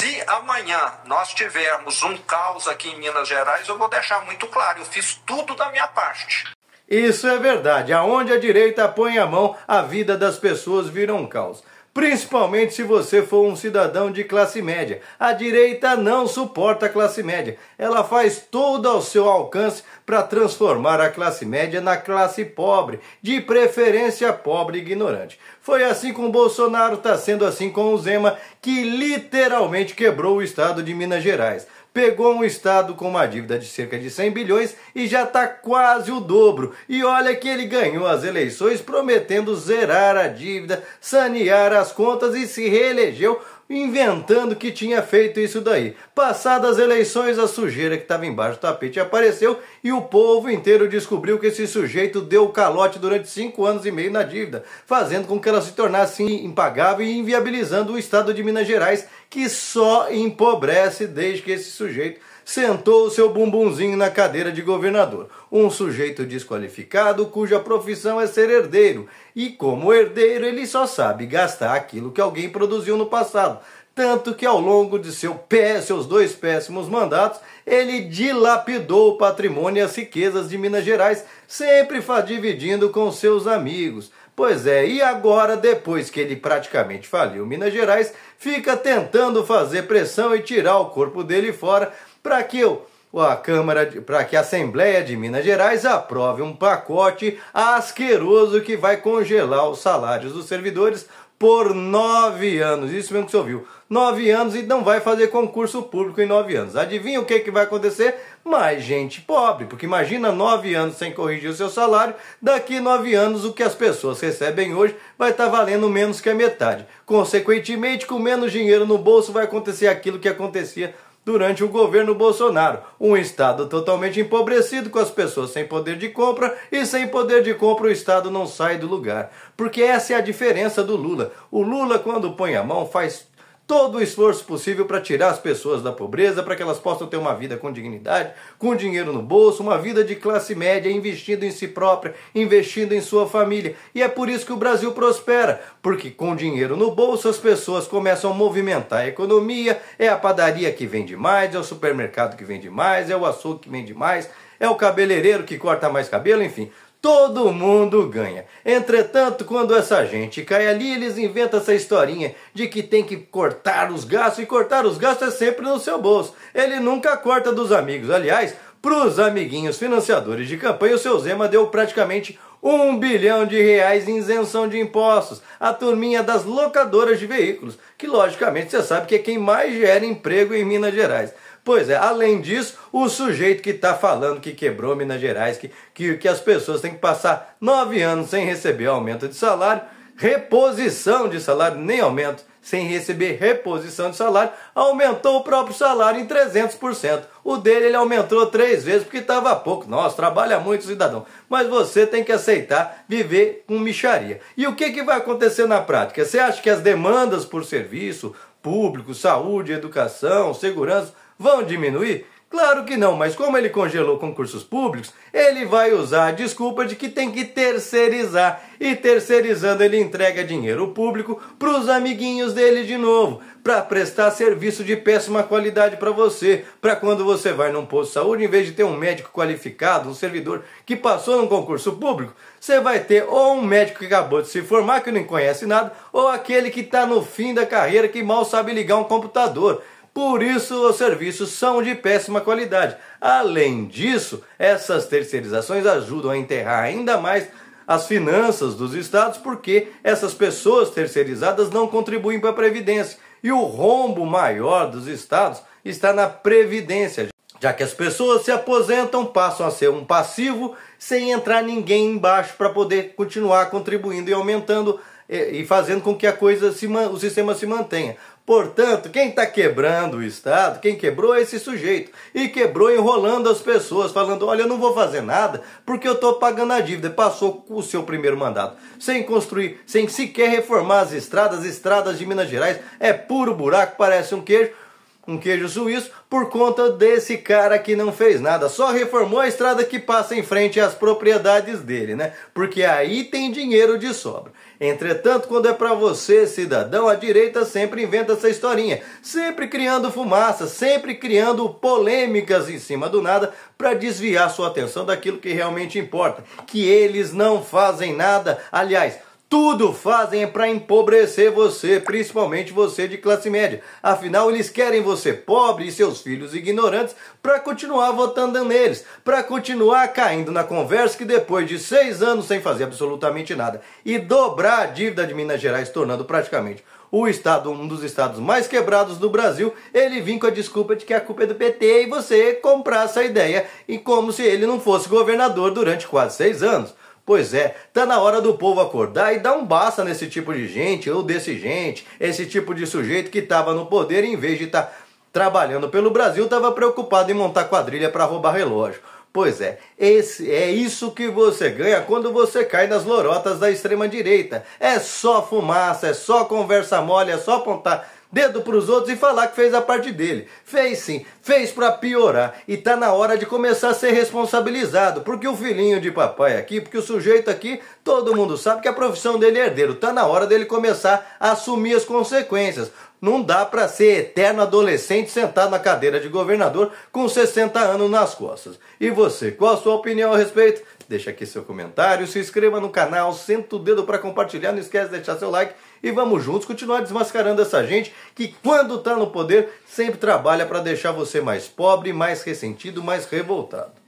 Se amanhã nós tivermos um caos aqui em Minas Gerais, eu vou deixar muito claro, eu fiz tudo da minha parte. Isso é verdade. Aonde a direita põe a mão, a vida das pessoas vira um caos principalmente se você for um cidadão de classe média. A direita não suporta a classe média. Ela faz todo ao seu alcance para transformar a classe média na classe pobre, de preferência pobre e ignorante. Foi assim com Bolsonaro, está sendo assim com o Zema, que literalmente quebrou o estado de Minas Gerais pegou um estado com uma dívida de cerca de 100 bilhões e já está quase o dobro. E olha que ele ganhou as eleições prometendo zerar a dívida, sanear as contas e se reelegeu inventando que tinha feito isso daí. Passadas as eleições, a sujeira que estava embaixo do tapete apareceu e o povo inteiro descobriu que esse sujeito deu calote durante cinco anos e meio na dívida, fazendo com que ela se tornasse impagável e inviabilizando o estado de Minas Gerais, que só empobrece desde que esse sujeito sentou o seu bumbumzinho na cadeira de governador. Um sujeito desqualificado cuja profissão é ser herdeiro. E como herdeiro, ele só sabe gastar aquilo que alguém produziu no passado tanto que ao longo de seu pé, seus dois péssimos mandatos, ele dilapidou o patrimônio e as riquezas de Minas Gerais, sempre dividindo com seus amigos. Pois é, e agora, depois que ele praticamente faliu Minas Gerais, fica tentando fazer pressão e tirar o corpo dele fora para que eu a Câmara para que a Assembleia de Minas Gerais aprove um pacote asqueroso que vai congelar os salários dos servidores por nove anos. Isso mesmo que você ouviu. Nove anos e não vai fazer concurso público em nove anos. Adivinha o que, que vai acontecer? Mais gente pobre, porque imagina nove anos sem corrigir o seu salário, daqui nove anos o que as pessoas recebem hoje vai estar tá valendo menos que a metade. Consequentemente, com menos dinheiro no bolso vai acontecer aquilo que acontecia durante o governo Bolsonaro. Um Estado totalmente empobrecido, com as pessoas sem poder de compra, e sem poder de compra o Estado não sai do lugar. Porque essa é a diferença do Lula. O Lula, quando põe a mão, faz todo o esforço possível para tirar as pessoas da pobreza, para que elas possam ter uma vida com dignidade, com dinheiro no bolso, uma vida de classe média, investindo em si própria, investindo em sua família. E é por isso que o Brasil prospera, porque com dinheiro no bolso as pessoas começam a movimentar a economia, é a padaria que vende mais, é o supermercado que vende mais, é o açougue que vende mais, é o cabeleireiro que corta mais cabelo, enfim. Todo mundo ganha. Entretanto, quando essa gente cai ali, eles inventam essa historinha de que tem que cortar os gastos, e cortar os gastos é sempre no seu bolso. Ele nunca corta dos amigos. Aliás, para os amiguinhos financiadores de campanha, o seu Zema deu praticamente um bilhão de reais em isenção de impostos. A turminha das locadoras de veículos, que logicamente você sabe que é quem mais gera emprego em Minas Gerais. Pois é, além disso, o sujeito que está falando que quebrou Minas Gerais, que, que, que as pessoas têm que passar nove anos sem receber aumento de salário, reposição de salário, nem aumento, sem receber reposição de salário, aumentou o próprio salário em 300%. O dele ele aumentou três vezes porque estava pouco. Nossa, trabalha muito, cidadão. Mas você tem que aceitar viver com micharia. E o que, que vai acontecer na prática? Você acha que as demandas por serviço público, saúde, educação, segurança vão diminuir? Claro que não, mas como ele congelou concursos públicos, ele vai usar a desculpa de que tem que terceirizar. E terceirizando, ele entrega dinheiro público para os amiguinhos dele de novo, para prestar serviço de péssima qualidade para você, para quando você vai num posto de saúde, em vez de ter um médico qualificado, um servidor que passou num concurso público, você vai ter ou um médico que acabou de se formar, que não conhece nada, ou aquele que está no fim da carreira, que mal sabe ligar um computador. Por isso, os serviços são de péssima qualidade. Além disso, essas terceirizações ajudam a enterrar ainda mais as finanças dos estados, porque essas pessoas terceirizadas não contribuem para a Previdência. E o rombo maior dos estados está na Previdência, já que as pessoas se aposentam, passam a ser um passivo, sem entrar ninguém embaixo para poder continuar contribuindo e aumentando eh, e fazendo com que a coisa se, o sistema se mantenha. Portanto, quem está quebrando o Estado, quem quebrou é esse sujeito. E quebrou enrolando as pessoas, falando: olha, eu não vou fazer nada porque eu estou pagando a dívida. Passou o seu primeiro mandato sem construir, sem sequer reformar as estradas, estradas de Minas Gerais. É puro buraco, parece um queijo um queijo suíço por conta desse cara que não fez nada, só reformou a estrada que passa em frente às propriedades dele, né? Porque aí tem dinheiro de sobra. Entretanto, quando é para você, cidadão, a direita sempre inventa essa historinha, sempre criando fumaça, sempre criando polêmicas em cima do nada para desviar sua atenção daquilo que realmente importa, que eles não fazem nada. Aliás, tudo fazem para empobrecer você, principalmente você de classe média. Afinal, eles querem você pobre e seus filhos ignorantes para continuar votando neles, para continuar caindo na conversa que depois de seis anos sem fazer absolutamente nada e dobrar a dívida de Minas Gerais, tornando praticamente o estado, um dos estados mais quebrados do Brasil, ele vinha com a desculpa de que a culpa é do PT e você comprar essa ideia e como se ele não fosse governador durante quase seis anos. Pois é, tá na hora do povo acordar e dar um basta nesse tipo de gente ou desse gente, esse tipo de sujeito que estava no poder em vez de estar tá trabalhando pelo Brasil, estava preocupado em montar quadrilha para roubar relógio. Pois é, esse é isso que você ganha quando você cai nas lorotas da extrema direita. É só fumaça, é só conversa mole, é só apontar dedo para os outros e falar que fez a parte dele. Fez sim, fez para piorar e tá na hora de começar a ser responsabilizado, porque o filhinho de papai aqui, porque o sujeito aqui, todo mundo sabe que a profissão dele é herdeiro, tá na hora dele começar a assumir as consequências. Não dá para ser eterno adolescente sentado na cadeira de governador com 60 anos nas costas. E você, qual a sua opinião a respeito? deixa aqui seu comentário, se inscreva no canal, senta o dedo para compartilhar, não esquece de deixar seu like e vamos juntos continuar desmascarando essa gente que quando está no poder sempre trabalha para deixar você mais pobre, mais ressentido, mais revoltado.